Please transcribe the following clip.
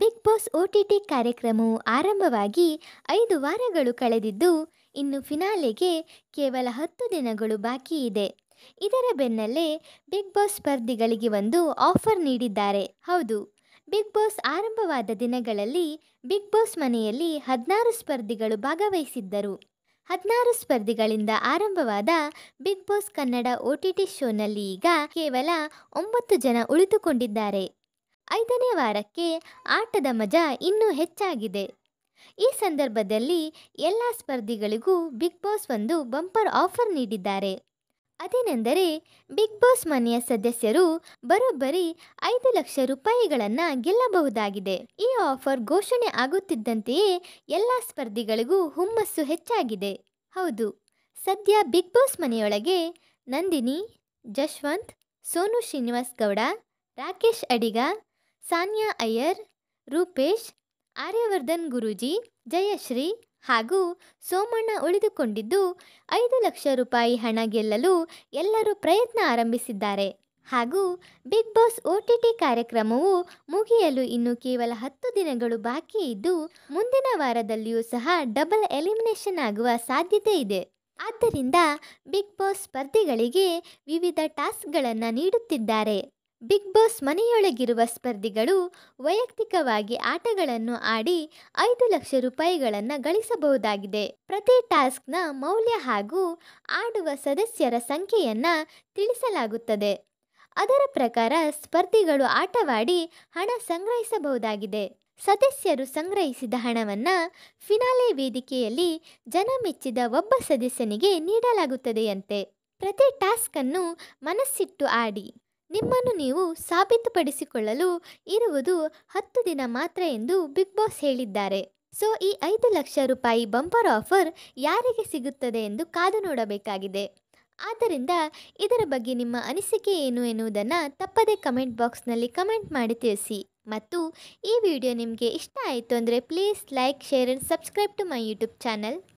big boss T ಕಾರ್ಯಕ್ರಮವು ಆರಂಭವಾಗಿ ಐದು ವಾರಗಳು ಕಳೆದಿದ್ದು ಇನ್ನು ಫಿನಾಲೆಗೆ ಕೇವಲ ಹತ್ತು ದಿನಗಳು ಬಾಕಿ ಇದೆ ಇದರ ಬೆನ್ನಲ್ಲೇ ಬಿಗ್ ಬಾಸ್ ಸ್ಪರ್ಧಿಗಳಿಗೆ ಒಂದು ಆಫರ್ ನೀಡಿದ್ದಾರೆ ಹೌದು ಬಿಗ್ ಬಾಸ್ ಆರಂಭವಾದ ದಿನಗಳಲ್ಲಿ ಬಿಗ್ ಬಾಸ್ ಮನೆಯಲ್ಲಿ ಹದಿನಾರು ಸ್ಪರ್ಧಿಗಳು ಭಾಗವಹಿಸಿದ್ದರು ಹದಿನಾರು ಸ್ಪರ್ಧಿಗಳಿಂದ ಆರಂಭವಾದ ಬಿಗ್ ಬಾಸ್ ಕನ್ನಡ ಟಿ ಶೋನಲ್ಲಿ ಈಗ ಕೇವಲ ಒಂಬತ್ತು ಜನ ಉಳಿದುಕೊಂಡಿದ್ದಾರೆ ಐದನೇ ವಾರಕ್ಕೆ ಆಟದ ಮಜಾ ಇನ್ನೂ ಹೆಚ್ಚಾಗಿದೆ ಈ ಸಂದರ್ಭದಲ್ಲಿ ಎಲ್ಲ ಸ್ಪರ್ಧಿಗಳಿಗೂ ಬಿಗ್ ಬಾಸ್ ಒಂದು ಬಂಪರ್ ಆಫರ್ ನೀಡಿದ್ದಾರೆ ಅದೇನೆಂದರೆ ಬಿಗ್ ಬಾಸ್ ಮನೆಯ ಸದಸ್ಯರು ಬರೋಬ್ಬರಿ ಐದು ಲಕ್ಷ ರೂಪಾಯಿಗಳನ್ನು ಗೆಲ್ಲಬಹುದಾಗಿದೆ ಈ ಆಫರ್ ಘೋಷಣೆ ಆಗುತ್ತಿದ್ದಂತೆಯೇ ಎಲ್ಲ ಸ್ಪರ್ಧಿಗಳಿಗೂ ಹುಮ್ಮಸ್ಸು ಹೆಚ್ಚಾಗಿದೆ ಹೌದು ಸದ್ಯ ಬಿಗ್ ಬಾಸ್ ಮನೆಯೊಳಗೆ ನಂದಿನಿ ಜಶ್ವಂತ್ ಸೋನು ಶ್ರೀನಿವಾಸ್ ಗೌಡ ರಾಕೇಶ್ ಅಡಿಗ ಸಾನಿಯಾ ಅಯ್ಯರ್ ರೂಪೇಶ್ ಆರ್ಯವರ್ಧನ್ ಗುರೂಜಿ ಜಯಶ್ರೀ ಹಾಗೂ ಸೋಮಣ್ಣ ಉಳಿದುಕೊಂಡಿದ್ದು ಐದು ಲಕ್ಷ ರೂಪಾಯಿ ಹಣ ಗೆಲ್ಲಲು ಎಲ್ಲರೂ ಪ್ರಯತ್ನ ಆರಂಭಿಸಿದ್ದಾರೆ ಹಾಗೂ big boss O T T ಕಾರ್ಯಕ್ರಮವು ಮುಗಿಯಲು ಇನ್ನು ಕೇವಲ ಹತ್ತು ದಿನಗಳು ಬಾಕಿ ಇದ್ದು ಮುಂದಿನ ವಾರದಲ್ಲಿಯೂ ಸಹ ಡಬಲ್ ಎಲಿಮಿನೇಷನ್ ಆಗುವ ಸಾಧ್ಯತೆ ಇದೆ ಆದ್ದರಿಂದ ಬಿಗ್ ಬಾಸ್ ಸ್ಪರ್ಧಿಗಳಿಗೆ ವಿವಿಧ ಟಾಸ್ಕ್ಗಳನ್ನು ನೀಡುತ್ತಿದ್ದಾರೆ ಬಿಗ್ ಬಾಸ್ ಮನೆಯೊಳಗಿರುವ ಸ್ಪರ್ಧಿಗಳು ವೈಯಕ್ತಿಕವಾಗಿ ಆಟಗಳನ್ನು ಆಡಿ ಐದು ಲಕ್ಷ ರೂಪಾಯಿಗಳನ್ನು ಗಳಿಸಬಹುದಾಗಿದೆ ಪ್ರತಿ ಟಾಸ್ಕ್ನ ಮೌಲ್ಯ ಹಾಗೂ ಆಡುವ ಸದಸ್ಯರ ಸಂಖ್ಯೆಯನ್ನು ತಿಳಿಸಲಾಗುತ್ತದೆ ಅದರ ಪ್ರಕಾರ ಸ್ಪರ್ಧಿಗಳು ಆಟವಾಡಿ ಹಣ ಸಂಗ್ರಹಿಸಬಹುದಾಗಿದೆ ಸದಸ್ಯರು ಸಂಗ್ರಹಿಸಿದ ಹಣವನ್ನು ಫಿನಾಲೆ ವೇದಿಕೆಯಲ್ಲಿ ಜನ ಮೆಚ್ಚಿದ ಒಬ್ಬ ಸದಸ್ಯನಿಗೆ ನೀಡಲಾಗುತ್ತದೆಯಂತೆ ಪ್ರತಿ ಟಾಸ್ಕನ್ನು ಮನಸ್ಸಿಟ್ಟು ಆಡಿ ನಿಮ್ಮನ್ನು ನೀವು ಸಾಬೀತುಪಡಿಸಿಕೊಳ್ಳಲು ಇರುವುದು ಹತ್ತು ದಿನ ಮಾತ್ರ ಎಂದು ಬಿಗ್ ಬಾಸ್ ಹೇಳಿದ್ದಾರೆ ಸೊ ಈ ಐದು ಲಕ್ಷ ರೂಪಾಯಿ ಬಂಪರ್ ಆಫರ್ ಯಾರಿಗೆ ಸಿಗುತ್ತದೆ ಎಂದು ಕಾದು ನೋಡಬೇಕಾಗಿದೆ ಆದ್ದರಿಂದ ಇದರ ಬಗ್ಗೆ ನಿಮ್ಮ ಅನಿಸಿಕೆ ಏನು ಎನ್ನುವುದನ್ನು ತಪ್ಪದೇ ಕಮೆಂಟ್ ಬಾಕ್ಸ್ನಲ್ಲಿ ಕಮೆಂಟ್ ಮಾಡಿ ತಿಳಿಸಿ ಮತ್ತು ಈ ವಿಡಿಯೋ ನಿಮಗೆ ಇಷ್ಟ ಆಯಿತು ಅಂದರೆ please like share and subscribe to my YouTube channel